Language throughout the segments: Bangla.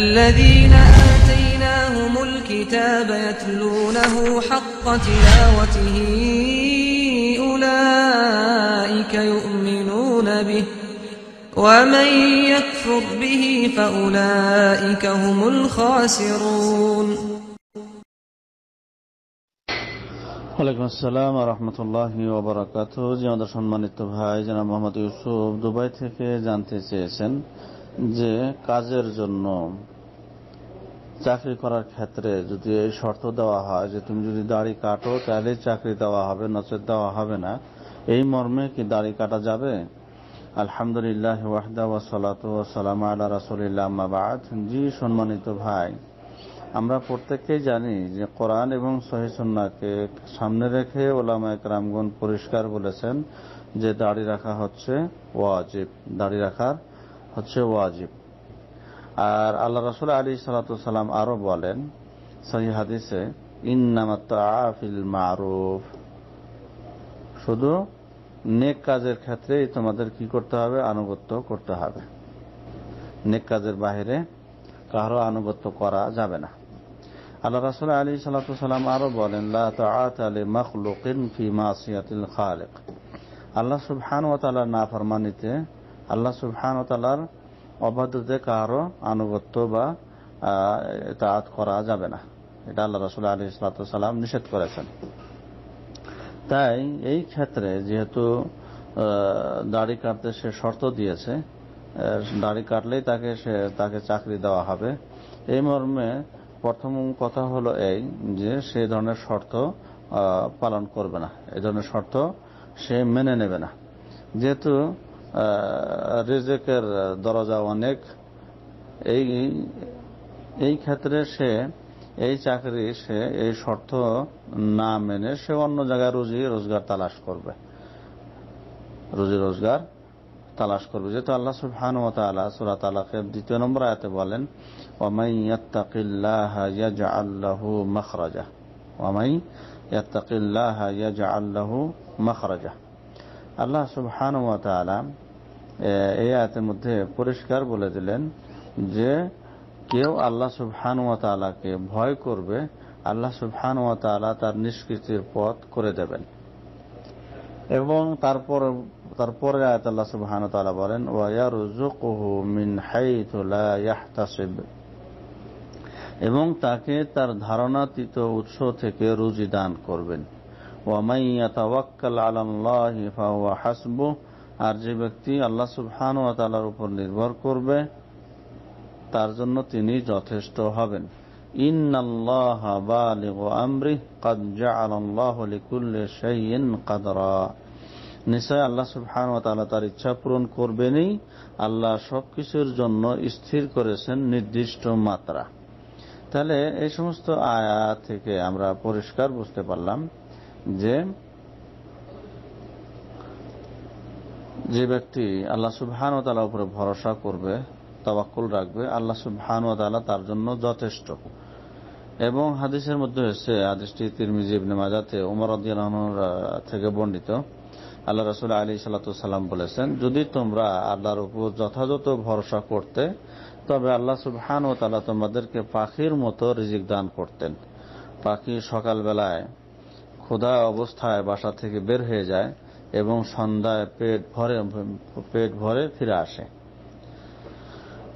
الذين آتيناهم الكتاب يتلونه حق تلاوته أولئك يؤمنون به ومن يكفر به فأولئك هم الخاسرون السلام ورحمة الله وبركاته যে درشان সম্মানিত ভাই জানা محمد يوسف দুবাই থেকে জানতে سيسن যে কাজের জন্য চাকরি করার ক্ষেত্রে যদি এই শর্ত দেওয়া হয় যে তুমি যদি দাড়ি কাটো তাহলে চাকরি দেওয়া হবে নচেত দেওয়া হবে না এই মর্মে কি দাড়ি কাটা যাবে আলহামদুলিল্লাহ ওয়াহদা ওয়াসালাত ওয়াসালাম আল্লাহ রাসুলিল্লাহ মাবাদ জি সম্মানিত ভাই আমরা প্রত্যেককেই জানি যে কোরআন এবং সহিসন্নাকে সামনে রেখে ওলামা একরামগণ পরিষ্কার বলেছেন যে দাড়ি রাখা হচ্ছে ওয়াজিব দাড়ি রাখার হচ্ছে ওয়াজিব আর আল্লাহ রসুল আলী সালাতাম আরো বলেন সহি হাদিসে ইন্নামাতাফিল মারুফ শুধু নেক কাজের ক্ষেত্রে তোমাদের কি করতে হবে আনুগত্য করতে হবে নেক কাজের বাহিরে কারো আনুগত্য করা যাবে না আল্লাহ রাসুল আলী সাল্লাম আরো বলেন আল্লাহ সুবহান ও না ফরমানিতে আল্লাহ সুবহান তালার অবাধ্যতে কারো আনুগত্য বা তাঁত করা যাবে না এটা আল্লাহ রসুল আলী সালাম নিষেধ করেছেন তাই এই ক্ষেত্রে যেহেতু দাড়ি কাটতে সে শর্ত দিয়েছে দাড়ি কাটলেই তাকে সে তাকে চাকরি দেওয়া হবে এই মর্মে প্রথম কথা হলো এই যে সে ধরনের শর্ত পালন করবে না এ ধরনের শর্ত সে মেনে নেবে না যেহেতু রেজেকের দরজা অনেক এই এই ক্ষেত্রে সে এই চাকরি সে এই শর্ত না মেনে সে অন্য জায়গায় রুজি রোজগার তালাশ করবে রুজি রোজগার তালাশ করবে যেহেতু আল্লাহ সুবহান ও তালা সুরা তালাকে দ্বিতীয় নম্বর আয়তে বলেন ওমাই ইয়াত্তাকিল্লাহ ইয়াজআল্লাহু মাখরাজা ওমাই ইয়াত্তাকিল্লাহ আল্লাহু মাখরাজা আল্লাহ সুবহানুমত এই আয়াতের মধ্যে পরিষ্কার বলে দিলেন যে কেউ আল্লাহ সুবহানুমত তালাকে ভয় করবে আল্লাহ সুবহানুমত আলা তার নিষ্কৃতির পথ করে দেবেন এবং তারপর তারপরে আয়াত আল্লাহ সুবহান তালা বলেন মিন এবং তাকে তার ধারণাতীত উৎস থেকে রুজি দান করবেন ومن يتوكل على الله فهو حسبه আর যে ব্যক্তি আল্লাহ সুবহান ওয়া তাআলার উপর নির্ভর করবে তার জন্য তিনি যথেষ্ট হবেন ইন্নাল্লাহা বালিগু আমরি قد جعل الله لكل شيء নিশ্চয় আল্লাহ সুবহান ওয়া তাআলা তার ইচ্ছা পূরণ করবেনই আল্লাহ সবকিছুর জন্য স্থির করেছেন নির্দিষ্ট মাত্রা তাহলে এই সমস্ত আয়া থেকে আমরা পরিষ্কার বুঝতে পারলাম যে যে ব্যক্তি আল্লাহ সুবহান ও তালা উপরে ভরসা করবে তবাক্কুল রাখবে আল্লাহ সুবহান ও তালা তার জন্য যথেষ্ট এবং হাদিসের মধ্যে এসেছে হাদিসটি তিরমিজি ইবনে মাজাতে উমর আদিয়ালহর থেকে বর্ণিত আল্লাহ রসুল আলী সাল্লাতাম বলেছেন যদি তোমরা আল্লাহর উপর যথাযথ ভরসা করতে তবে আল্লাহ সুবহান ও তালা তোমাদেরকে পাখির মতো রিজিক দান করতেন পাখি সকালবেলায় ক্ষুধা অবস্থায় বাসা থেকে বের হয়ে যায় এবং সন্ধ্যায় পেট ভরে পেট ভরে ফিরে আসে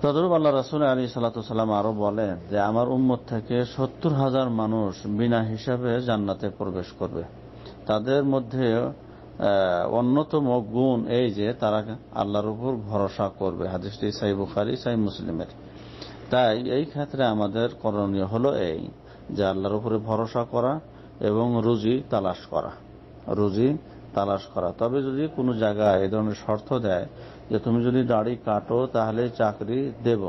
তদরুপ আল্লাহ রাসুল আলী সাল্লাম আরো বলেন যে আমার উম্মত থেকে সত্তর হাজার মানুষ বিনা হিসাবে জান্নাতে প্রবেশ করবে তাদের মধ্যে অন্যতম গুণ এই যে তারা আল্লাহর উপর ভরসা করবে হাদিসটি সাই বুখারি সাই মুসলিমের তাই এই ক্ষেত্রে আমাদের করণীয় হলো এই যে আল্লাহর উপরে ভরসা করা এবং রুজি তালাশ করা রুজি তালাশ করা তবে যদি কোনো জায়গায় এ ধরনের শর্ত দেয় যে তুমি যদি দাড়ি কাটো তাহলে চাকরি দেব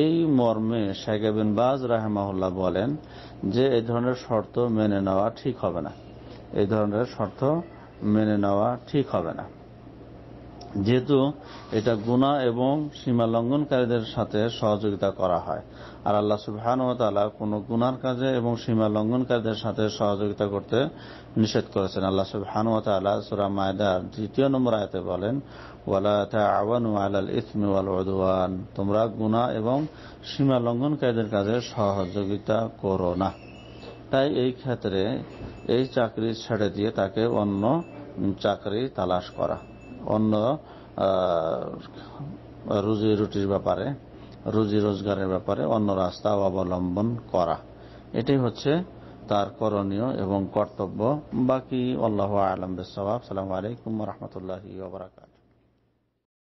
এই মর্মে শেখ বাজ রাহেমাহুল্লাহ বলেন যে এই ধরনের শর্ত মেনে নেওয়া ঠিক হবে না এই ধরনের শর্ত মেনে নেওয়া ঠিক হবে না যেহেতু এটা গুণা এবং সীমা লঙ্ঘনকারীদের সাথে সহযোগিতা করা হয় আর আল্লাহ সুহান ও তালা কোনো গুনার কাজে এবং সীমা লঙ্ঘনকারীদের সাথে সহযোগিতা করতে নিষেধ করেছেন আল্লাহ সুহান ও তালা সুরা মায়দা দ্বিতীয় নম্বর আয়তে বলেন তোমরা গুণা এবং সীমা লঙ্ঘনকারীদের কাজে সহযোগিতা করো না তাই এই ক্ষেত্রে এই চাকরি ছেড়ে দিয়ে তাকে অন্য চাকরি তালাশ করা অন্য রুজি রুটির ব্যাপারে রুজি রোজগারের ব্যাপারে অন্য রাস্তা অবলম্বন করা এটাই হচ্ছে তার করণীয় এবং কর্তব্য বাকি আল্লাহ আলম সালাম আলাইকুম রহমতুল্লাহ